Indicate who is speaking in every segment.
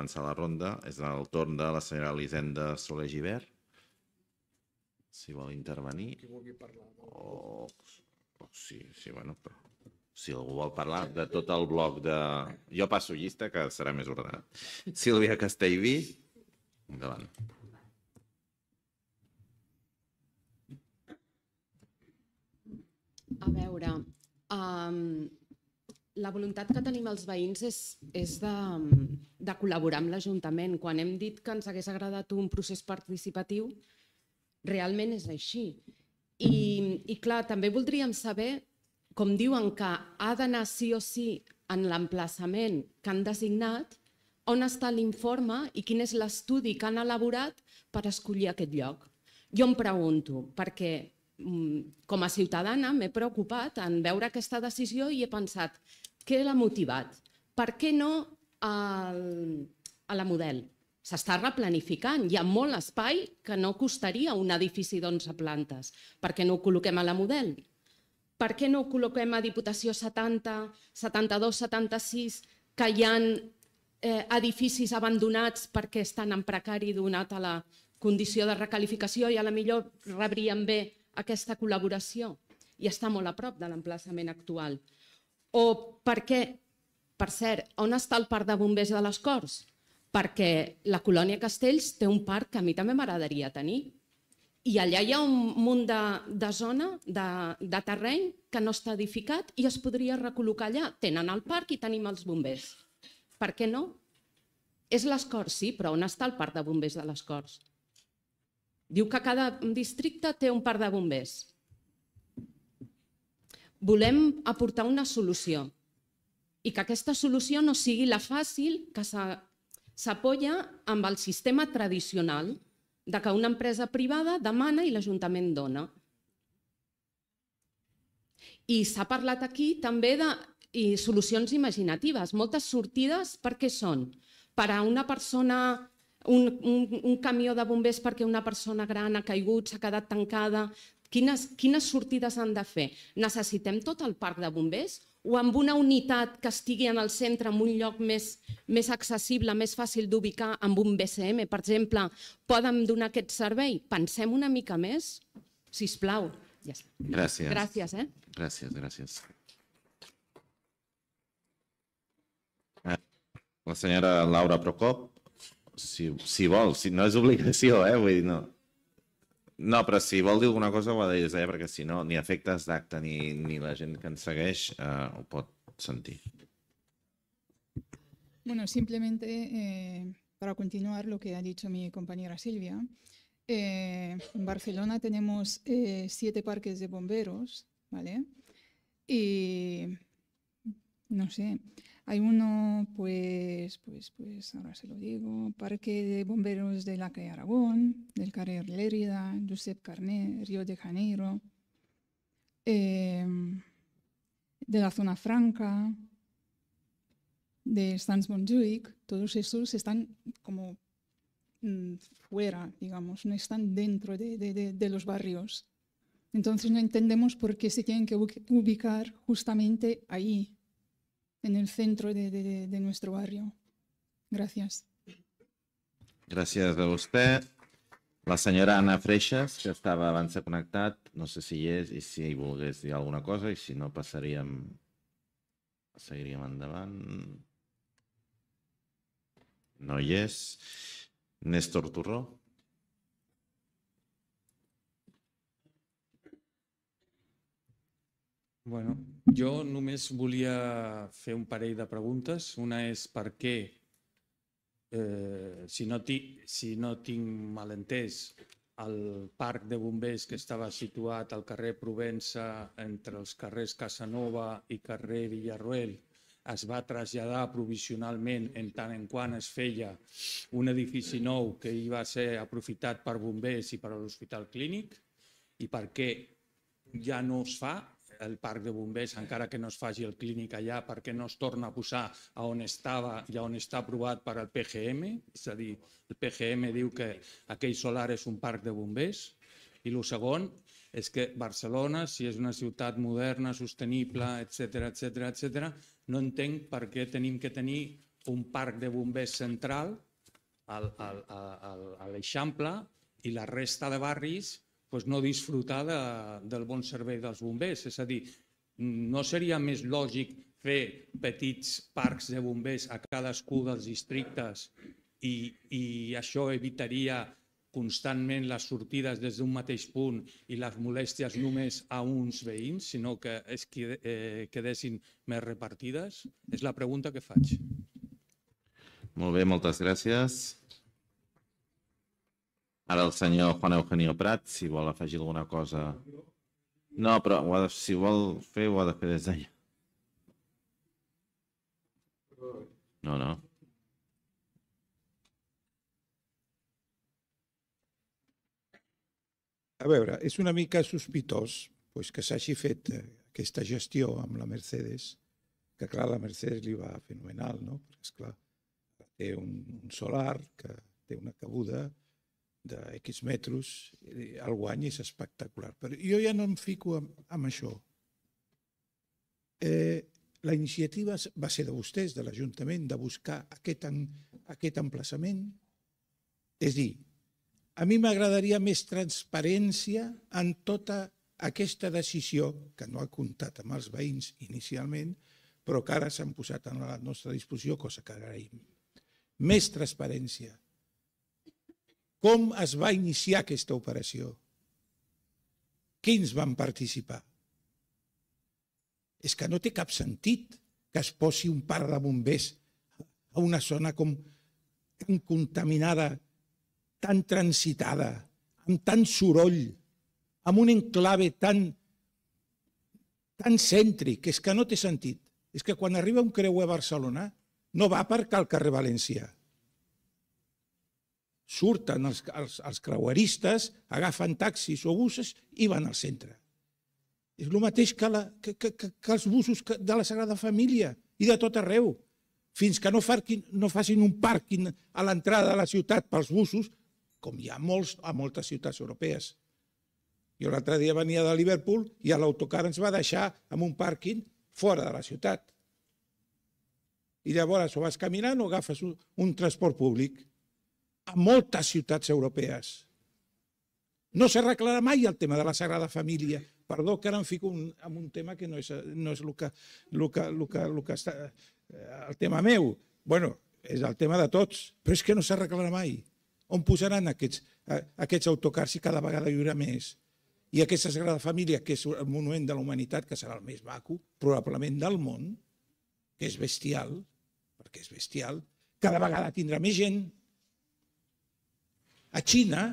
Speaker 1: començar la ronda és el torn de la senyora Elisenda Soler Givert. Si vol intervenir. Qui vulgui parlar. O... o sí, sí, bueno, però... Si algú vol parlar de tot el bloc de... Jo passo llista, que serà més ordenat. Sílvia Castellví, endavant.
Speaker 2: A veure, um, la voluntat que tenim els veïns és, és de, de col·laborar amb l'Ajuntament. Quan hem dit que ens hagués agradat un procés participatiu, realment és així. I, i clar, també voldríem saber, com diuen que ha d'anar sí o sí en l'emplaçament que han designat, on està l'informe i quin és l'estudi que han elaborat per escollir aquest lloc. Jo em pregunto, perquè Mm, com a ciutadana m'he preocupat en veure aquesta decisió i he pensat què l'ha motivat? Per què no el, a la model? S'està replanificant, hi ha molt espai que no costaria un edifici d'11 plantes. Per què no ho col·loquem a la model? Per què no ho col·loquem a Diputació 70, 72, 76, que hi ha eh, edificis abandonats perquè estan en precari donat a la condició de recalificació i a la millor rebríem bé aquesta col·laboració i està molt a prop de l'emplaçament actual. O perquè, per cert, on està el parc de bombers de les Corts? Perquè la colònia Castells té un parc que a mi també m'agradaria tenir. I allà hi ha un munt de, de zona, de, de terreny, que no està edificat i es podria recol·locar allà. Tenen el parc i tenim els bombers. Per què no? És les Corts, sí, però on està el parc de bombers de les Corts? Diu que cada districte té un parc de bombers. Volem aportar una solució i que aquesta solució no sigui la fàcil que s'apoya amb el sistema tradicional de que una empresa privada demana i l'Ajuntament dona. I s'ha parlat aquí també de i solucions imaginatives, moltes sortides per què són? Per a una persona un, un, un camió de bombers perquè una persona gran ha caigut, s'ha quedat tancada. Quines, quines sortides han de fer? Necessitem tot el parc de bombers o amb una unitat que estigui en el centre, en un lloc més, més accessible, més fàcil d'ubicar, amb un BCM, per exemple, poden donar aquest servei? Pensem una mica més, si us plau. Gràcies.
Speaker 1: Gràcies, eh? Gràcies, gràcies. Ah, la senyora Laura Procop si, si vols, si, no és obligació, eh? Vull dir, no. No, però si vol dir alguna cosa ho ha de dir, eh? perquè si no, ni efectes d'acte ni, ni la gent que ens segueix eh, ho pot sentir.
Speaker 2: Bueno, simplemente eh,
Speaker 3: para continuar lo que ha dicho mi compañera Silvia, eh, en Barcelona tenemos eh, siete parques de bomberos, ¿vale? Y no sé, Hay uno, pues, pues, pues, ahora se lo digo, Parque de Bomberos de la Calle Aragón, del Carrer Lérida, Josep Carné, Río de Janeiro, em, de la Zona Franca, de Stans montjuic todos estos están como mm, fuera, digamos, no están dentro de, de los barrios. Entonces no entendemos por qué se tienen que ubicar justamente ahí, en el centro de, nuestro barrio. Gracias.
Speaker 1: Gracias a usted. La señora Ana Freixas, que estaba abans de connectat, no sé si es y si hay volgués alguna cosa y si no pasarían Seguiríem endavant. No yes. Néstor Turró.
Speaker 4: Bueno, jo només volia fer un parell de preguntes. Una és per què, eh, si, no ti, si no tinc malentès, el parc de bombers que estava situat al carrer Provença entre els carrers Casanova i carrer Villarroel es va traslladar provisionalment en tant en quant es feia un edifici nou que hi va ser aprofitat per bombers i per a l'Hospital Clínic i per què ja no es fa el parc de bombers, encara que no es faci el clínic allà, perquè no es torna a posar a on estava i a on està aprovat per al PGM, és a dir, el PGM diu que aquell solar és un parc de bombers, i el segon és que Barcelona, si és una ciutat moderna, sostenible, etc etc etc, no entenc per què tenim que tenir un parc de bombers central al, al, al, a l'Eixample i la resta de barris doncs no disfrutar de, del bon servei dels bombers. És a dir, no seria més lògic fer petits parcs de bombers a cadascú dels districtes i, i això evitaria constantment les sortides des d'un mateix punt i les molèsties només a uns veïns, sinó que es eh, quedessin més repartides? És la pregunta que faig.
Speaker 1: Molt bé, moltes gràcies. Ara el senyor Juan Eugenio Prat, si vol afegir alguna cosa... No, però ho de, si vol fer, ho ha de fer des d'allà. No, no.
Speaker 5: A veure, és una mica sospitós pues, que s'hagi fet eh, aquesta gestió amb la Mercedes, que clar, la Mercedes li va fenomenal, no? Perquè, esclar, té un, un solar que té una cabuda d'X metres, eh, el guany és espectacular. Però jo ja no em fico amb, amb això. Eh, la iniciativa va ser de vostès, de l'Ajuntament, de buscar aquest, en, aquest emplaçament. És dir, a mi m'agradaria més transparència en tota aquesta decisió, que no ha comptat amb els veïns inicialment, però que ara s'han posat a la nostra disposició, cosa que agraïm. Més transparència, com es va iniciar aquesta operació? Quins van participar? És que no té cap sentit que es posi un par de bombers a una zona com tan contaminada, tan transitada, amb tant soroll, amb un enclave tan, tan cèntric, és que no té sentit. És que quan arriba un creuer a Barcelona no va aparcar al carrer València surten els, els, els creueristes, agafen taxis o buses i van al centre. És el mateix que, la, que, que, que, que els busos de la Sagrada Família i de tot arreu. Fins que no, farquin, no facin un pàrquing a l'entrada de la ciutat pels busos, com hi ha molts, a moltes ciutats europees. Jo l'altre dia venia de Liverpool i l'autocar ens va deixar en un pàrquing fora de la ciutat. I llavors o vas caminant o agafes un, un transport públic a moltes ciutats europees. No s'arreglarà mai el tema de la Sagrada Família. Perdó, que ara em fico un, en un tema que no és, no és el, que, el, que, el, que, el que està... Eh, el tema meu, bueno, és el tema de tots, però és que no s'arreglarà mai. On posaran aquests, aquests autocars si cada vegada hi haurà més? I aquesta Sagrada Família, que és el monument de la humanitat, que serà el més maco, probablement del món, que és bestial, perquè és bestial, cada vegada tindrà més gent, a Xina,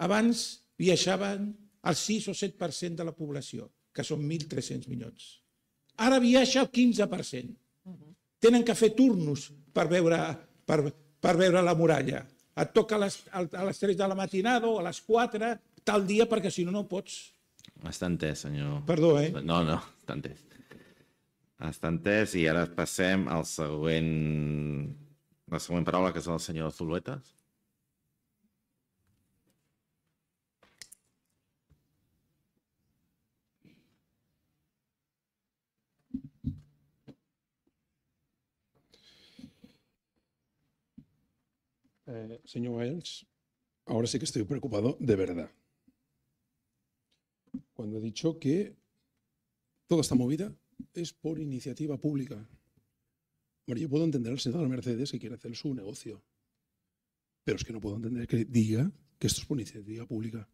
Speaker 5: abans viatjaven el 6 o 7% de la població, que són 1.300 milions. Ara viatja el 15%. Tenen que fer turnos per veure, per, per veure la muralla. Et toca a les, a les 3 de la matinada o a les 4, tal dia, perquè si no, no pots.
Speaker 1: Està entès, senyor. Perdó, eh? No, no, està entès. Està entès i ara passem al següent... La següent paraula, que és el senyor Zulueta.
Speaker 3: Eh, señor Wells, ahora sí que estoy preocupado de verdad. Cuando he dicho que toda esta movida es por iniciativa pública. Bueno, yo puedo entender al señor Mercedes que quiere hacer su negocio, pero es que no puedo entender que diga que esto es por iniciativa pública.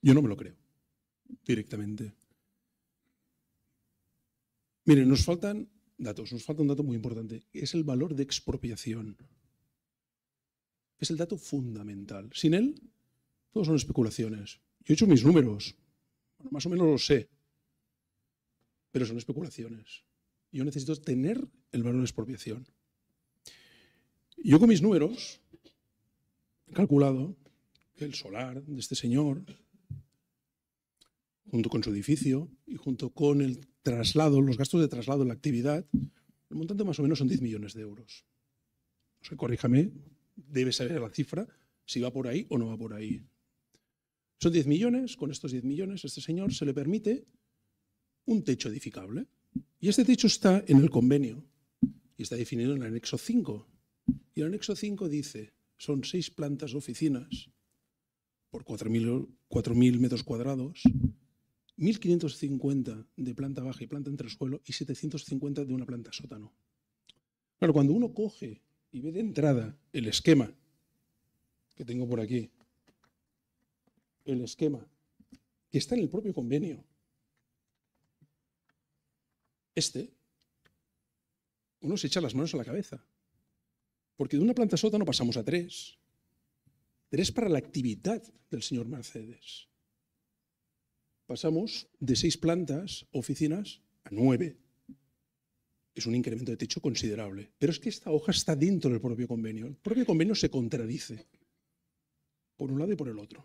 Speaker 3: Yo no me lo creo, directamente. Miren, nos faltan datos, nos falta un dato muy importante, que es el valor de expropiación es el dato fundamental. Sin él, todo son especulaciones. Yo he hecho mis números, más o menos lo sé, pero son especulaciones. Yo necesito tener el valor de expropiación. Yo con mis números he calculado que el solar de este señor, junto con su edificio y junto con el traslado, los gastos de traslado en la actividad, el montante más o menos son 10 millones de euros. O sea, corríjame debe saber la cifra, si va por ahí o no va por ahí. Son 10 millones, con estos 10 millones este señor se le permite un techo edificable. Y este techo está en el convenio y está definido en el anexo 5. Y el anexo 5 dice, son seis plantas oficinas por 4.000 metros cuadrados, 1.550 de planta baja y planta suelo y 750 de una planta sótano. Claro, cuando uno coge y ve de entrada el esquema que tengo por aquí. El esquema que está en el propio convenio. Este, uno se echa las manos a la cabeza. Porque de una planta no pasamos a tres. Tres para la actividad del señor Mercedes. Pasamos de seis plantas, oficinas, a nueve es un incremento de techo considerable. Pero es que esta hoja está dentro del propio convenio. El propio convenio se contradice por un lado y por el otro.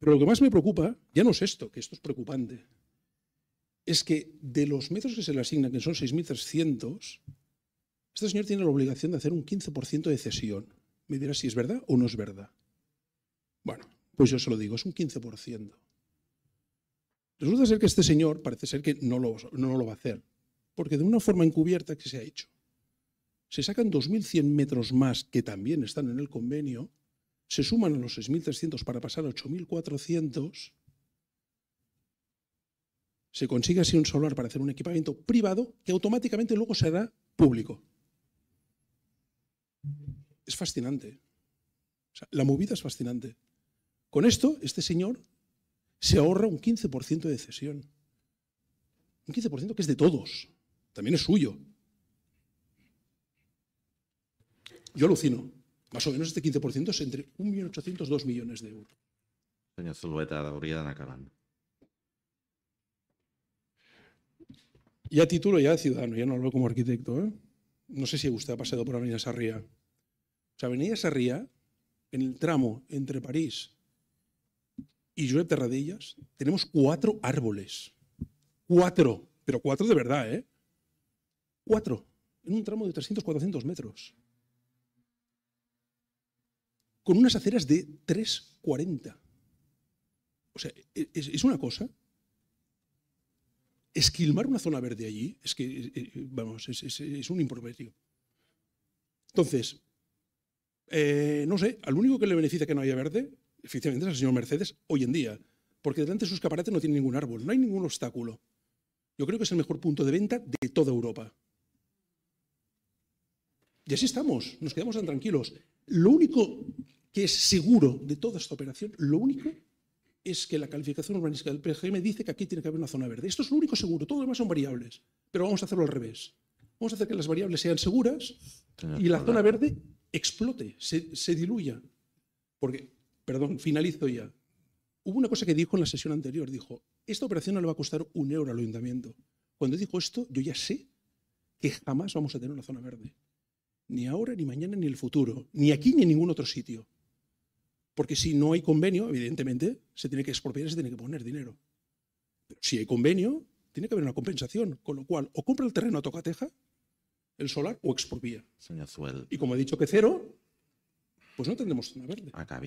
Speaker 3: Pero lo que más me preocupa, ya no es esto, que esto es preocupante, es que de los metros que se le asignan, que son 6.300, este señor tiene la obligación de hacer un 15% de cesión. Me dirá si es verdad o no es verdad. Bueno, pues yo se lo digo, es un 15%. Resulta ser que este señor parece ser que no lo, no lo va a hacer porque de una forma encubierta que se ha hecho, se sacan 2.100 metros más que también están en el convenio, se suman a los 6.300 para pasar a 8.400, se consigue así un solar para hacer un equipamiento privado que automáticamente luego será público. Es fascinante. la movida es fascinante. Con esto, este señor se ahorra un 15% de cesión. Un 15% que es de todos también es suyo. Yo alucino. Más o menos este 15% es entre 1.800 2 millones de euros.
Speaker 1: Señor Zulueta, de Y Ya título,
Speaker 3: ya ciudadano, ya no hablo como arquitecto. ¿eh? No sé si usted ha pasado por Avenida Sarría. O sea, Avenida Sarría, en el tramo entre París y Josep Terradillas, tenemos cuatro árboles. Cuatro, pero cuatro de verdad, ¿eh? Cuatro, en un tramo de 300-400 metros. Con unas aceras de 3,40. O sea, e-, es, una cosa. Esquilmar una zona verde allí es que, e-, e-, vamos, es, un improperio. Entonces, eh, no sé, al único que le beneficia que no haya verde, efectivamente, es al señor Mercedes hoy en día, porque delante de sus escaparates no tiene ningún árbol, no hay ningún obstáculo. Yo creo que es el mejor punto de venta de toda Europa. Y así estamos, nos quedamos tan tranquilos. Lo único que es seguro de toda esta operación, lo único es que la calificación urbanística del PGM dice que aquí tiene que haber una zona verde. Esto es lo único seguro, todo lo demás son variables. Pero vamos a hacerlo al revés. Vamos a hacer que las variables sean seguras y la zona verde explote, se, diluya. Porque, perdón, finalizo ya. Hubo una cosa que dijo en la sesión anterior, dijo, esta operación no le va a costar un euro al ayuntamiento. Cuando dijo esto, yo ya sé que jamás vamos a tener una zona verde. Ni ahora, ni mañana, ni el futuro. Ni aquí, ni en ningún otro sitio. Porque si no hay convenio, evidentemente, se tiene que expropiar y se tiene que poner dinero. si hay convenio, tiene que haber una compensación. Con lo cual, o compra el terreno a tocateja, el solar, o expropia. Señor Y como he dicho que cero, pues no tendremos zona verde. Acá,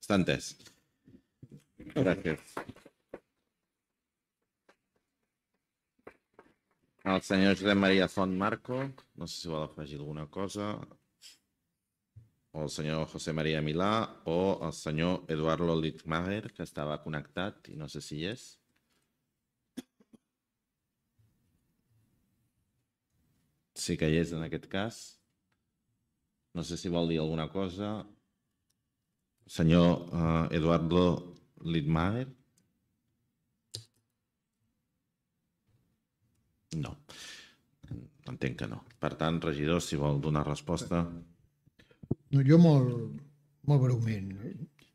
Speaker 1: Estantes. Gracias. El senyor Josep Maria Font Marco, no sé si vol afegir alguna cosa, o el senyor José María Milà, o el senyor Eduardo Littmacher, que estava connectat i no sé si hi és. Sí que hi és en aquest cas. No sé si vol dir alguna cosa. Senyor eh, Eduardo Littmacher. No. Entenc que no. Per tant, regidor, si vol donar resposta...
Speaker 6: No, jo molt, molt breument. Eh?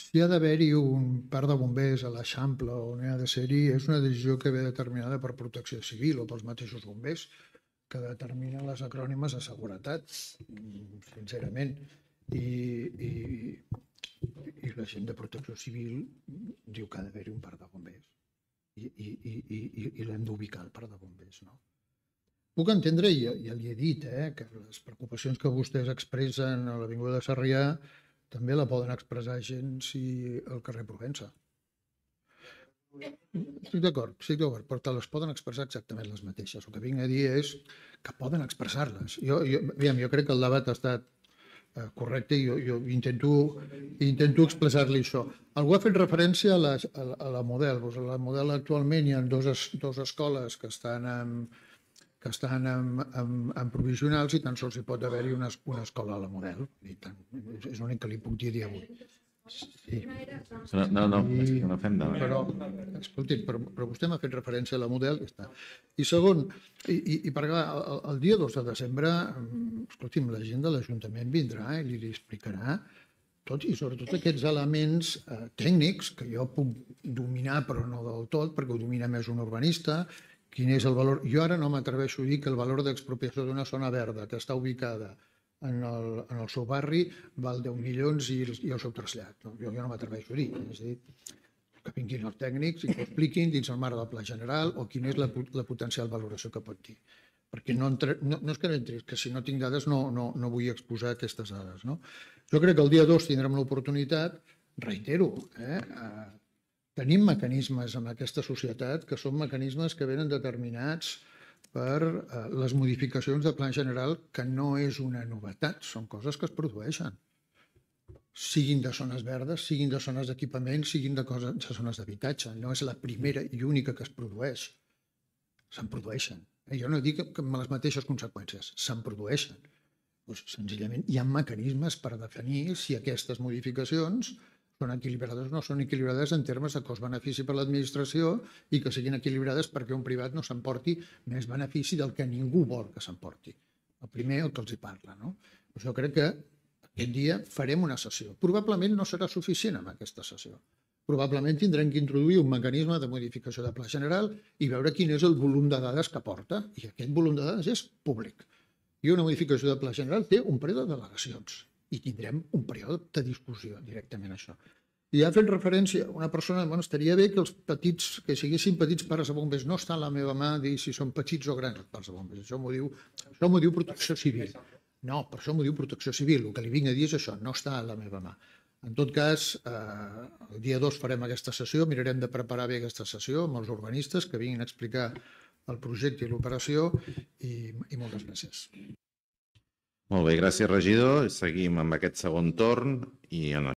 Speaker 6: Si hi ha d'haver-hi un parc de bombers a l'Eixample o no hi ha de ser-hi, és una decisió que ve determinada per protecció civil o pels mateixos bombers que determinen les acrònimes de seguretat, sincerament. I, i, i la gent de protecció civil diu que ha d'haver-hi un parc de bombers i, i, i, i, i l'hem d'ubicar al parc de bombers. No? Puc entendre, i ja, ja li he dit, eh, que les preocupacions que vostès expressen a l'Avinguda de Sarrià també la poden expressar gent si al carrer Provença. Estic d'acord, estic d'acord, però te les poden expressar exactament les mateixes. El que vinc a dir és que poden expressar-les. Jo, jo, aviam, jo crec que el debat ha estat Eh, correcte, jo, jo intento, intento expressar-li això. Algú ha fet referència a la, a, a la model. Pues doncs a la model actualment hi ha dues, dues escoles que estan en, que estan en, en, en provisionals i tan sols hi pot haver-hi una, una escola a la model. I tant, és l'únic que li puc dir avui. Sí. No, no, no,
Speaker 1: és que no fem de... Però,
Speaker 6: escolti, però, però vostè m'ha fet referència a la model i està. I segon, i, i, i per clar, el, el dia 2 de desembre, escolti'm, la gent de l'Ajuntament vindrà i li, li explicarà tot i sobretot aquests elements eh, tècnics que jo puc dominar però no del tot perquè ho domina més un urbanista quin és el valor... Jo ara no m'atreveixo a dir que el valor d'expropiació d'una zona verda que està ubicada en el, en el seu barri val 10 milions i, i el seu trasllat. No? Jo, jo no m'atreveixo a dir. És a dir, que vinguin els tècnics i que expliquin dins el marc del pla general o quina és la, la potencial valoració que pot dir. Perquè no, entre, no, no és que no entri, que si no tinc dades no, no, no vull exposar aquestes dades. No? Jo crec que el dia 2 tindrem l'oportunitat, reitero, eh, tenim mecanismes en aquesta societat que són mecanismes que venen determinats eh, per eh, les modificacions de plan general, que no és una novetat, són coses que es produeixen. Siguin de zones verdes, siguin de zones d'equipament, siguin de, coses, de zones d'habitatge. No és la primera i única que es produeix. Se'n produeixen. Eh, jo no dic que amb les mateixes conseqüències, se'n produeixen. Pues, doncs senzillament hi ha mecanismes per definir si aquestes modificacions eh, són equilibrades no, són equilibrades en termes de cost-benefici per l'administració i que siguin equilibrades perquè un privat no s'emporti més benefici del que ningú vol que s'emporti. El primer, el que els hi parla. No? Però doncs jo crec que aquest dia farem una sessió. Probablement no serà suficient amb aquesta sessió. Probablement tindrem que introduir un mecanisme de modificació de pla general i veure quin és el volum de dades que porta. I aquest volum de dades és públic. I una modificació de pla general té un preu de delegacions i tindrem un període de discussió directament a això. I ja fent referència, una persona, bueno, estaria bé que els petits, que siguessin petits pares de bombers, no està a la meva mà dir si són petits o grans els pares de bombers, això m'ho diu, això m'ho diu protecció civil. No, per això m'ho diu protecció civil, el que li vinc a dir és això, no està a la meva mà. En tot cas, eh, el dia 2 farem aquesta sessió, mirarem de preparar bé aquesta sessió amb els urbanistes que vinguin a explicar el projecte i l'operació i, i moltes gràcies.
Speaker 1: Molt bé, gràcies regidor. Seguim amb aquest segon torn i en